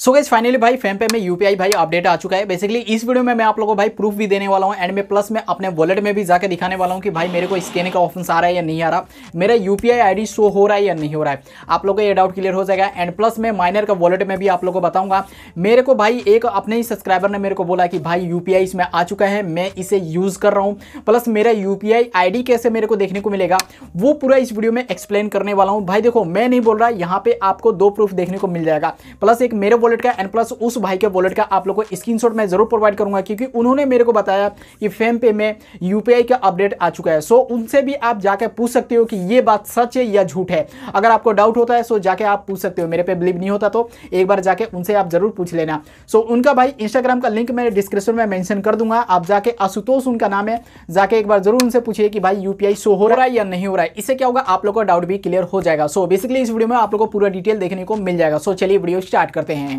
सो guys finally भाई FamPay में UPI भाई अपडेट आ चुका है बेसिकली इस वीडियो में मैं आप लोगों को भाई प्रूफ भी देने वाला हूँ एंड में प्लस मैं अपने वॉलेट में भी जाकर दिखाने वाला हूँ कि भाई मेरे को स्कैनिंग का ऑप्शन आ रहा है या नहीं आ रहा मेरा यूपीआई आईडी शो हो रहा है या नहीं हो रहा है आप लोगों का ये डाउट क्लियर हो जाएगा एंड प्लस मैं माइनर का वॉलेट में भी आप लोगों को बताऊंगा मेरे को भाई एक अपने ही सब्सक्राइबर ने मेरे को बोला कि भाई यूपीआई इसमें आ चुका है मैं इसे यूज़ कर रहा हूँ प्लस मेरा यूपीआई डी कैसे मेरे को देखने को मिलेगा वो पूरा इस वीडियो में एक्सप्लेन करने वाला हूँ भाई देखो मैं नहीं बोल रहा यहाँ पे आपको दो प्रूफ देखने को मिल जाएगा प्लस एक मेरे वॉलेट का एंड प्लस उस भाई के वॉलेट का आप लोग को स्क्रीन मैं जरूर प्रोवाइड करूंगा क्योंकि उन्होंने मेरे को बताया कि फेम पे में यूपीआई का अपडेट आ चुका है सो उनसे भी आप जाकर पूछ सकते हो कि ये बात सच है या झूठ है अगर आपको डाउट होता है सो जाके आप पूछ सकते हो मेरे पे बिलीव नहीं होता तो एक बार जाके उनसे आप जरूर पूछ लेना सो उनका भाई इंस्टाग्राम का लिंक मैं डिस्क्रिप्शन में मैंशन कर दूंगा आप जाके आशुतोष उनका नाम है जाके एक बार जरूर उनसे पूछिए कि भाई यूपीआई शो हो रहा है या नहीं हो रहा है इससे क्या होगा आप लोग का डाउट भी क्लियर हो जाएगा सो बेसिकली इस वीडियो में आप लोग को पूरा डिटेल देखने को मिल जाएगा सो चलिए वीडियो स्टार्ट करते हैं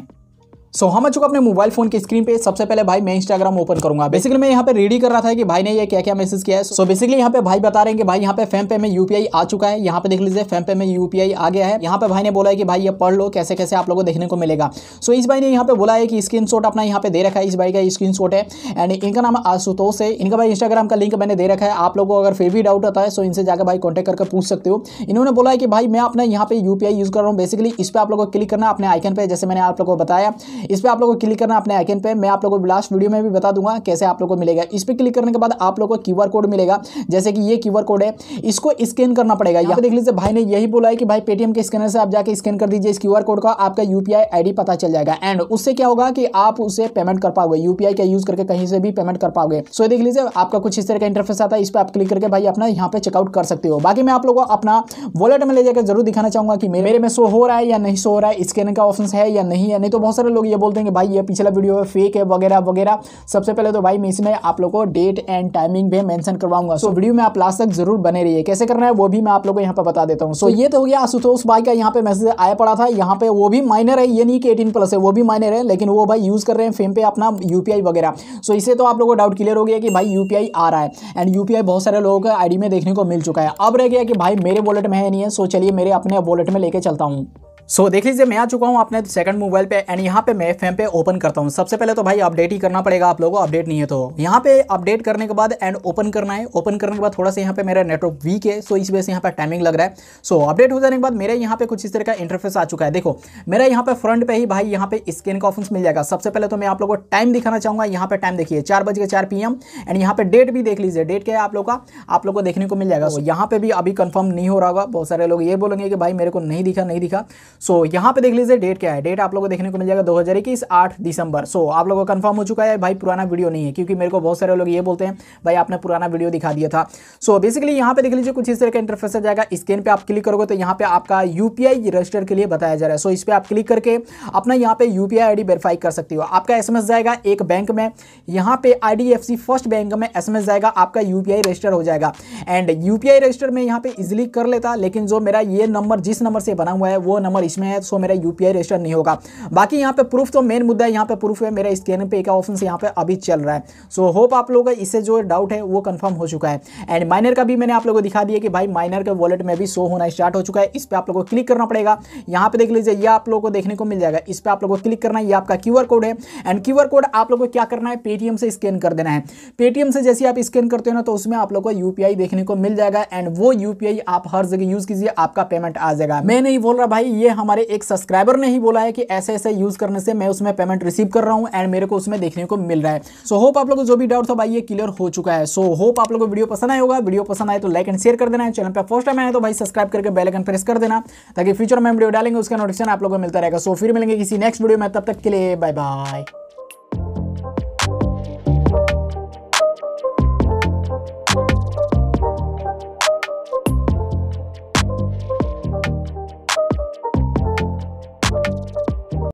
सो so, हम आ चुका अपने मोबाइल फोन की स्क्रीन पे सबसे पहले भाई मैं इंस्टाग्राम ओपन करूंगा बेसिकली मैं यहाँ पे रेडी कर रहा था कि भाई ने ये क्या क्या मैसेज किया है सो so, बेसिकली यहाँ पे भाई बता रहे हैं कि भाई यहाँ पे फेम पे में यूपीआई आ चुका है यहाँ पे देख लीजिए फेम पे में यूपीआई आ गया है यहाँ पे भाई ने बोला है कि भाई ये पढ़ लो कैसे कैसे आप लोगों को देखने को मिलेगा सो so, इस भाई ने यहाँ पे बोला है कि स्क्रीन अपना यहाँ पे दे रखा है इस भाई का स्क्रीन है एंड इनका नाम आशुतोष है इनका भाई इंस्टाग्राम का लिंक मैंने दे रखा है आप लोगों को अगर फिर भी डाउट होता है सो इनसे जाकर भाई कॉन्टेक्ट करके पूछ सकते हो इन्होंने बोला है कि भाई मैं अपना यहाँ पे यूपीआई यूज कर रहा हूँ बेसिकली इस पर आप लोग को क्लिक करना अपने आइकन पर जैसे मैंने आप लोगों को बताया इस पर आप लोगों को क्लिक करना अपने आइकन पर मैं आप लोगों को लास्ट वीडियो में भी बता दूंगा कैसे आप लोगों को मिलेगा इस पर क्लिक करने के बाद आप लोगों को क्यू कोड मिलेगा जैसे कि ये क्यू कोड है इसको स्कैन करना पड़ेगा यहाँ देख लीजिए भाई ने यही बोला है कि भाई पेटीएम के स्कैनर से आप जाकर स्कैन कर दीजिए इस क्यू कोड का आपका यू पी पता चल जाएगा एंड उससे क्या होगा कि आप उसे पेमेंट कर पाओगे यू का यूज करके कहीं से भी पेमेंट कर पाओगे सो देख लीजिए आपका कुछ इस तरह का इंटरफेस आता है इस पर आप क्लिक करके भाई अपना यहाँ पे चेकआउट कर सकते हो बाकी मैं आप लोगों को अपना वॉलेट में ले जाकर जरूर दिखाना चाहूंगा कि मेरे में शो हो रहा है या नहीं शो हो रहा है स्कैनिंग का ऑप्शन है या नहीं है नहीं तो बहुत सारे लोग ये बोल देंगे भाई ये पिछला वीडियो है फेक है वगैरह वगैरह सबसे पहले तो भाई मैं इसमें आप लोग को डेट एंड टाइमिंग भी मैंशन करवाऊंगा सो वीडियो में आप लास्ट तक जरूर बने रहिए कैसे करना है वो भी मैं आप लोग को यहाँ पर बता देता हूँ सो ये तो हो गया आशुतोष भाई का यहाँ पे मैसेज आया पड़ा था यहाँ पे वो भी माइनर है ये नहीं कि एटीन प्लस है वो भी माइनर है लेकिन वो भाई यूज़ कर रहे हैं फेम पे अपना यूपीआई वगैरह सो इसे तो आप लोगों को डाउट क्लियर हो गया कि भाई यूपीआई आ रहा है एंड यूपीआई बहुत सारे लोगों का आईडी में देखने को मिल चुका है अब रह गया कि भाई मेरे वॉलेट में है नहीं है सो चलिए मेरे अपने वॉलेट में लेके चलता हूँ सो so, देख लीजिए मैं आ चुका हूँ अपने सेकंड मोबाइल पे एंड यहाँ पे मैं एफएम पे ओपन करता हूँ सबसे पहले तो भाई अपडेट ही करना पड़ेगा आप लोगों को अपडेट नहीं है तो यहाँ पे अपडेट करने के बाद एंड ओपन करना है ओपन करने के बाद थोड़ा सा यहाँ पे मेरा नेटवर्क वीक है सो इस वजह से यहाँ पे टाइमिंग लग रहा है सो अपडेट हो जाने के बाद मेरे यहाँ पे कुछ इस तरह का इंटरफेस आ चुका है देखो मेरा यहाँ पे फ्रंट पे ही भाई यहाँ पे स्कैन का ऑप्शन मिल जाएगा सबसे पहले तो मैं आप लोग को टाइम दिखाना चाहूँगा यहाँ पे टाइम देखिए चार बज के चार पी एम एंड यहाँ पे डेट भी देख लीजिए डेट क्या है आप लोग का आप लोग को देखने को मिल जाएगा यहाँ पे भी अभी कन्फर्म नहीं हो रहा होगा बहुत सारे लोग ये बोलेंगे कि भाई मेरे को नहीं दिखा नहीं दिखा सो so, यहाँ पे देख लीजिए डेट क्या है डेट आप लोगों को देखने को मिल जाएगा दो हज़ार इक्कीस आठ दिसंबर सो so, आप लोगों को कंफर्म हो चुका है भाई पुराना वीडियो नहीं है क्योंकि मेरे को बहुत सारे लोग ये बोलते हैं भाई आपने पुराना वीडियो दिखा दिया था सो so, बेसिकली यहाँ पे देख लीजिए कुछ इस तरह का इंटरफेस आ जाएगा स्कैन पर आप क्लिक करोगे तो यहाँ पे आपका यू रजिस्टर के लिए बताया जा रहा है सो so, इस पर आप क्लिक करके अपना यहाँ पे यू पी आई वेरीफाई कर सकती हो आपका एस जाएगा एक बैंक में यहाँ पे आई फर्स्ट बैंक में एस जाएगा आपका यू रजिस्टर हो जाएगा एंड यू रजिस्टर में यहाँ पे इजिली कर लेता लेकिन जो मेरा ये नंबर जिस नंबर से बना हुआ है वो नंबर डिवाइस में है सो मेरा यू पी नहीं होगा बाकी यहाँ पे प्रूफ तो मेन मुद्दा है यहाँ पे प्रूफ है मेरा स्कैन पे का ऑप्शन यहाँ पे अभी चल रहा है सो so, होप आप लोगों का इससे जो डाउट है वो कन्फर्म हो चुका है एंड माइनर का भी मैंने आप लोगों को दिखा दिया कि भाई माइनर के वॉलेट में भी शो होना स्टार्ट हो चुका है इस पर आप लोग को क्लिक करना पड़ेगा यहाँ पर देख लीजिए ये आप लोगों को देखने को मिल जाएगा इस पर आप लोग को क्लिक करना है ये आपका क्यू कोड है एंड क्यू कोड आप लोग को क्या करना है पेटीएम से स्कैन कर देना है पेटीएम से जैसे आप स्कैन करते हो ना तो उसमें आप लोग को यू देखने को मिल जाएगा एंड वो यू आप हर जगह यूज़ कीजिए आपका पेमेंट आ जाएगा मैं नहीं बोल रहा भाई ये हमारे एक सब्सक्राइबर ने ही बोला है कि ऐसे ऐसे यूज़ करने से मैं उसमें पेमेंट रिसीव कर रहा हूं एंड मेरे को उसमें देखने को मिल रहा है सो होप आप लोग को जो भी डाउट था भाई ये क्लियर हो चुका है सो होप आप लोगों को वीडियो पसंद आए होगा वीडियो पसंद आए तो लाइक एंड शेयर कर देना चैनल पर फर्स्ट टाइम आए तो भाई सब्सक्राइब करके बेलकन प्रेस कर देना ताकि फ्यूचर में वीडियो डालेंगे उसका नोटिफिकेशन आप लोग को मिलता रहेगा सो फिर मिलेंगे किसी नेक्स्ट वीडियो में तब तक के लिए बाय बाय